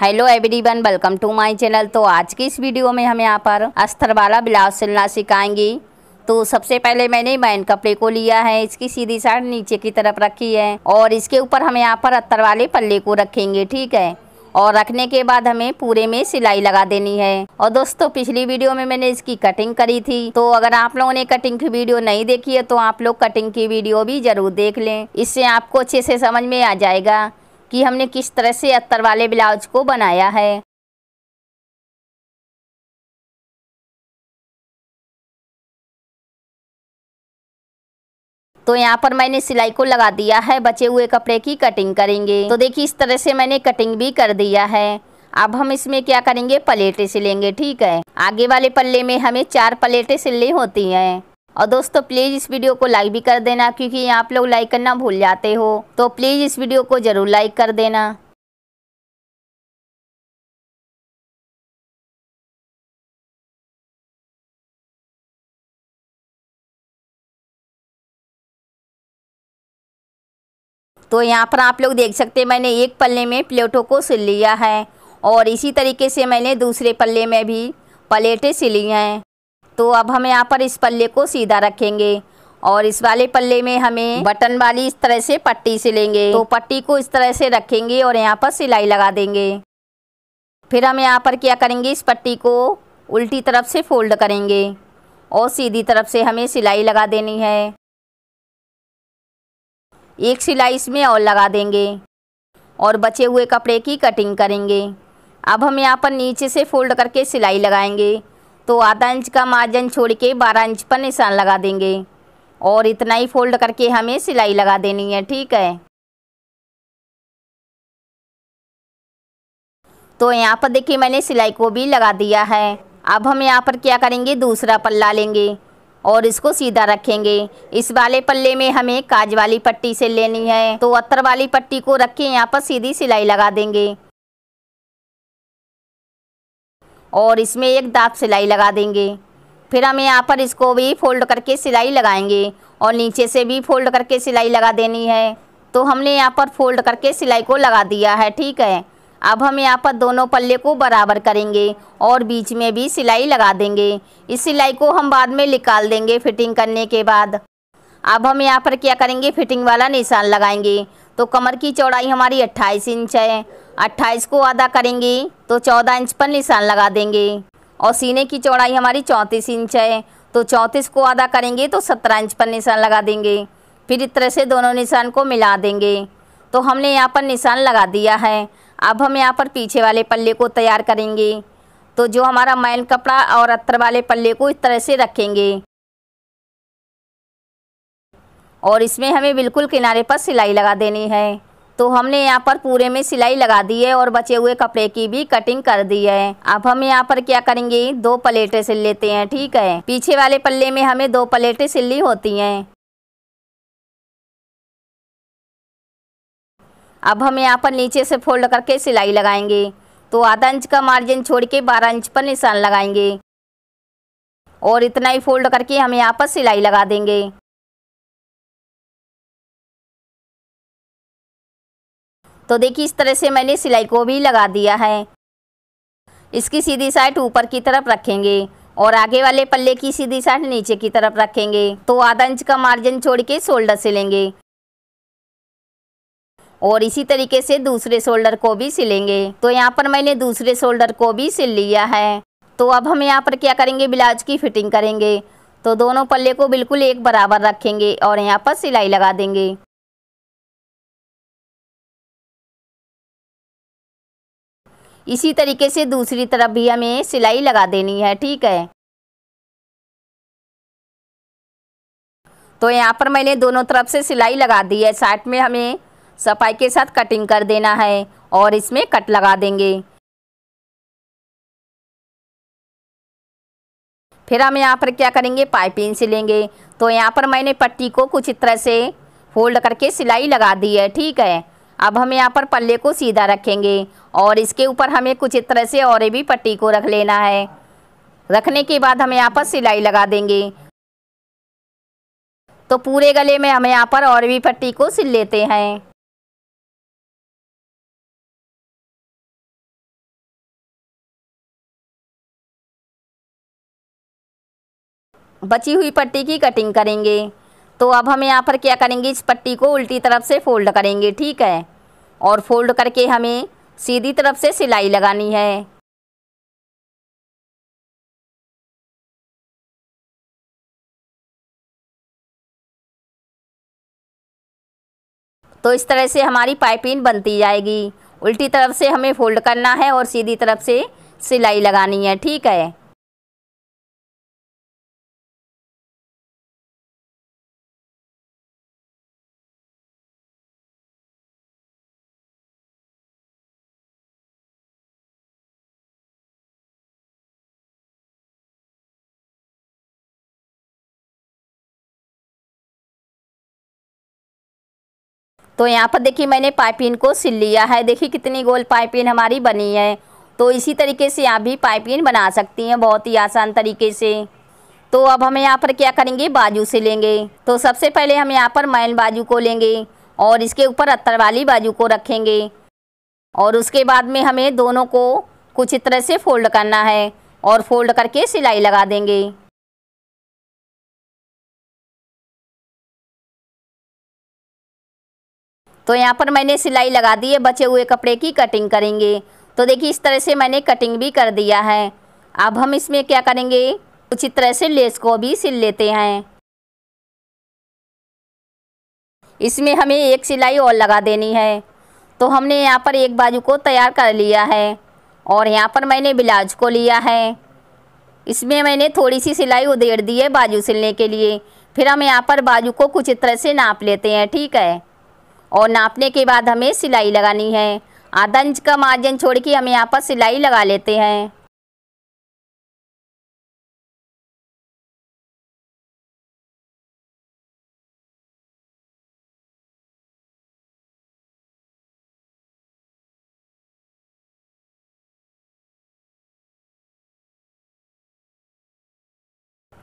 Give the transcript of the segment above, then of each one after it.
hello everyone welcome to my channel तो आज की इस वीडियो में हम यहाँ पर अस्तर वाला ब्लाउज सिलना सिखाएंगे तो सबसे पहले मैंने बैन कपड़े को लिया है इसकी सीधी साइड नीचे की तरफ रखी है और इसके ऊपर हम यहाँ पर अस्तर वाले पल्ले को रखेंगे ठीक है और रखने के बाद हमें पूरे में सिलाई लगा देनी है और दोस्तों पिछली वीडियो में मैंने इसकी कटिंग करी थी तो अगर आप लोगों ने कटिंग की वीडियो नहीं देखी है तो आप लोग कटिंग की वीडियो भी जरूर देख लें इससे आपको अच्छे से समझ में आ जाएगा कि हमने किस तरह से अत्तर वाले ब्लाउज को बनाया है तो यहाँ पर मैंने सिलाई को लगा दिया है बचे हुए कपड़े की कटिंग करेंगे तो देखिए इस तरह से मैंने कटिंग भी कर दिया है अब हम इसमें क्या करेंगे पलेटे सिलेंगे ठीक है आगे वाले पल्ले में हमें चार पलेटे सिलनी होती हैं और दोस्तों प्लीज़ इस वीडियो को लाइक भी कर देना क्योंकि आप लोग लाइक करना भूल जाते हो तो प्लीज़ इस वीडियो को ज़रूर लाइक कर देना तो यहाँ पर आप लोग देख सकते हैं मैंने एक पल्ले में प्लेटों को सिल लिया है और इसी तरीके से मैंने दूसरे पल्ले में भी पलेटें सिली हैं तो अब हम यहाँ पर इस पल्ले को सीधा रखेंगे और इस वाले पल्ले में हमें बटन वाली इस तरह से पट्टी सिलेंगे तो पट्टी को इस तरह से रखेंगे और यहाँ पर सिलाई लगा देंगे फिर हम यहाँ पर क्या करेंगे इस पट्टी को उल्टी तरफ से फोल्ड करेंगे और सीधी तरफ से हमें सिलाई लगा देनी है एक सिलाई इसमें और लगा देंगे और बचे हुए कपड़े की कटिंग करेंगे अब हम यहाँ पर नीचे से फोल्ड करके सिलाई लगाएंगे तो आधा इंच का मार्जिन छोड़ के बारह इंच पर निशान लगा देंगे और इतना ही फोल्ड करके हमें सिलाई लगा देनी है ठीक है तो यहाँ पर देखिए मैंने सिलाई को भी लगा दिया है अब हम यहाँ पर क्या करेंगे दूसरा पल्ला लेंगे और इसको सीधा रखेंगे इस वाले पल्ले में हमें काज वाली पट्टी से लेनी है तो अत्तर वाली पट्टी को रख के यहाँ पर सीधी सिलाई लगा देंगे और इसमें एक दाप सिलाई लगा देंगे फिर हम यहाँ पर इसको भी फोल्ड करके सिलाई लगाएंगे और नीचे से भी फोल्ड करके सिलाई लगा देनी है तो हमने यहाँ पर फोल्ड करके सिलाई को लगा दिया है ठीक है अब हम यहाँ पर दोनों पल्ले को बराबर करेंगे और बीच में भी सिलाई लगा देंगे इस सिलाई को हम बाद में निकाल देंगे फिटिंग करने के बाद अब हम यहाँ पर क्या करेंगे फिटिंग वाला निशान लगाएंगे तो कमर की चौड़ाई हमारी अट्ठाईस इंच है अट्ठाईस को आधा करेंगे तो चौदह इंच पर निशान लगा देंगे और सीने की चौड़ाई हमारी चौंतीस इंच है तो चौंतीस को आधा करेंगे तो सत्रह इंच पर निशान लगा देंगे फिर इस तरह से दोनों निशान को मिला देंगे तो हमने यहाँ पर निशान लगा दिया है अब हम यहाँ पर पीछे वाले पल्ले को तैयार करेंगे तो जो हमारा मैल कपड़ा और अत्र वाले पल्ले को इस तरह से रखेंगे और इसमें हमें बिल्कुल किनारे पर सिलाई लगा देनी है तो हमने यहाँ पर पूरे में सिलाई लगा दी है और बचे हुए कपड़े की भी कटिंग कर दी है अब हम यहाँ पर क्या करेंगे दो पलेटें सिल लेते हैं ठीक है पीछे वाले पल्ले में हमें दो पलेटें सिलनी होती हैं अब हम यहाँ पर नीचे से फोल्ड करके सिलाई लगाएंगे तो आधा इंच का मार्जिन छोड़ के बारह इंच पर निशान लगाएंगे और इतना ही फोल्ड करके हम यहाँ पर सिलाई लगा देंगे तो देखिए इस तरह से मैंने सिलाई को भी लगा दिया है इसकी सीधी साइड ऊपर की तरफ रखेंगे और आगे वाले पल्ले की सीधी साइड नीचे की तरफ रखेंगे तो आधा इंच का मार्जिन छोड़ के शोल्डर सिलेंगे और इसी तरीके से दूसरे शोल्डर को भी सिलेंगे तो यहाँ पर मैंने दूसरे शोल्डर को भी सिल लिया है तो अब हम यहाँ पर क्या करेंगे ब्लाउज की फिटिंग करेंगे तो दोनों पल्ले को बिल्कुल एक बराबर रखेंगे और यहाँ पर सिलाई लगा देंगे इसी तरीके से दूसरी तरफ भी हमें सिलाई लगा देनी है ठीक है तो यहाँ पर मैंने दोनों तरफ से सिलाई लगा दी है साइड में हमें सफाई के साथ कटिंग कर देना है और इसमें कट लगा देंगे फिर हम यहाँ पर क्या करेंगे पाइपिंग से लेंगे तो यहाँ पर मैंने पट्टी को कुछ इस तरह से फोल्ड करके सिलाई लगा दी है ठीक है अब हम यहाँ पर पल्ले को सीधा रखेंगे और इसके ऊपर हमें कुछ इस तरह से और भी पट्टी को रख लेना है रखने के बाद हम यहाँ पर सिलाई लगा देंगे तो पूरे गले में हम यहाँ पर और भी पट्टी को सिल लेते हैं बची हुई पट्टी की कटिंग करेंगे तो अब हम यहाँ पर क्या करेंगे इस पट्टी को उल्टी तरफ से फोल्ड करेंगे ठीक है और फोल्ड करके हमें सीधी तरफ से सिलाई लगानी है तो इस तरह से हमारी पाइपिंग बनती जाएगी उल्टी तरफ से हमें फोल्ड करना है और सीधी तरफ से सिलाई लगानी है ठीक है तो यहाँ पर देखिए मैंने पाइपिन को सिल लिया है देखिए कितनी गोल पाइपिन हमारी बनी है तो इसी तरीके से आप भी पाइपिन बना सकती हैं बहुत ही आसान तरीके से तो अब हम यहाँ पर क्या करेंगे बाजू से लेंगे तो सबसे पहले हम यहाँ पर मैन बाजू को लेंगे और इसके ऊपर अत्तर वाली बाजू को रखेंगे और उसके बाद में हमें दोनों को कुछ इस तरह से फोल्ड करना है और फोल्ड करके सिलाई लगा देंगे तो यहाँ पर मैंने सिलाई लगा दी है बचे हुए कपड़े की कटिंग करेंगे तो देखिए इस तरह से मैंने कटिंग भी कर दिया है अब हम इसमें क्या करेंगे उचित तरह से लेस को भी सिल लेते हैं इसमें हमें एक सिलाई और लगा देनी है तो हमने यहाँ पर एक बाजू को तैयार कर लिया है और यहाँ पर मैंने ब्लाउज को लिया है इसमें मैंने थोड़ी सी सिलाई उधेड़ दी है बाजू सिलने के लिए फिर हम यहाँ पर बाजू को कुछ इस तरह से नाप लेते हैं ठीक है और नापने के बाद हमें सिलाई लगानी है आधा इंच का मार्जिन छोड़ के हम यहाँ पर सिलाई लगा लेते हैं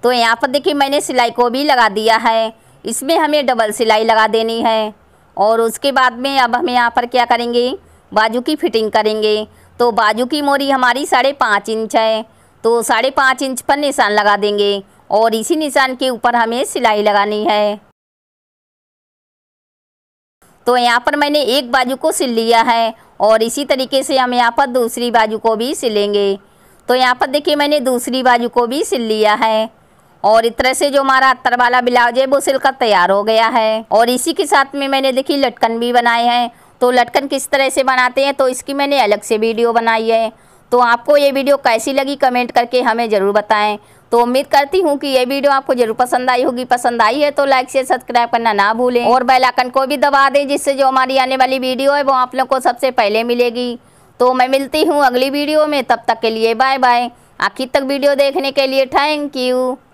तो यहाँ पर देखिए मैंने सिलाई को भी लगा दिया है इसमें हमें डबल सिलाई लगा देनी है और उसके बाद में अब हम यहाँ पर क्या करेंगे बाजू की फिटिंग करेंगे तो बाजू की मोरी हमारी साढ़े पाँच इंच है तो साढ़े पाँच इंच पर निशान लगा देंगे और इसी निशान के ऊपर हमें सिलाई लगानी है तो यहाँ पर मैंने एक बाजू को सिल लिया है और इसी तरीके से हम यहाँ पर दूसरी बाजू को भी सिलेंगे तो यहाँ पर देखिए मैंने दूसरी बाजू को भी सिल लिया है और इस तरह से जो हमारा अत्तर वाला ब्लाउज है वो सिलकर तैयार हो गया है और इसी के साथ में मैंने देखी लटकन भी बनाए हैं तो लटकन किस तरह से बनाते हैं तो इसकी मैंने अलग से वीडियो बनाई है तो आपको ये वीडियो कैसी लगी कमेंट करके हमें ज़रूर बताएं तो उम्मीद करती हूँ कि ये वीडियो आपको जरूर पसंद आई होगी पसंद आई है तो लाइक से सब्सक्राइब करना ना भूलें और बेल आइकन को भी दबा दें जिससे जो हमारी आने वाली वीडियो है वो आप लोग को सबसे पहले मिलेगी तो मैं मिलती हूँ अगली वीडियो में तब तक के लिए बाय बाय आखिर तक वीडियो देखने के लिए थैंक यू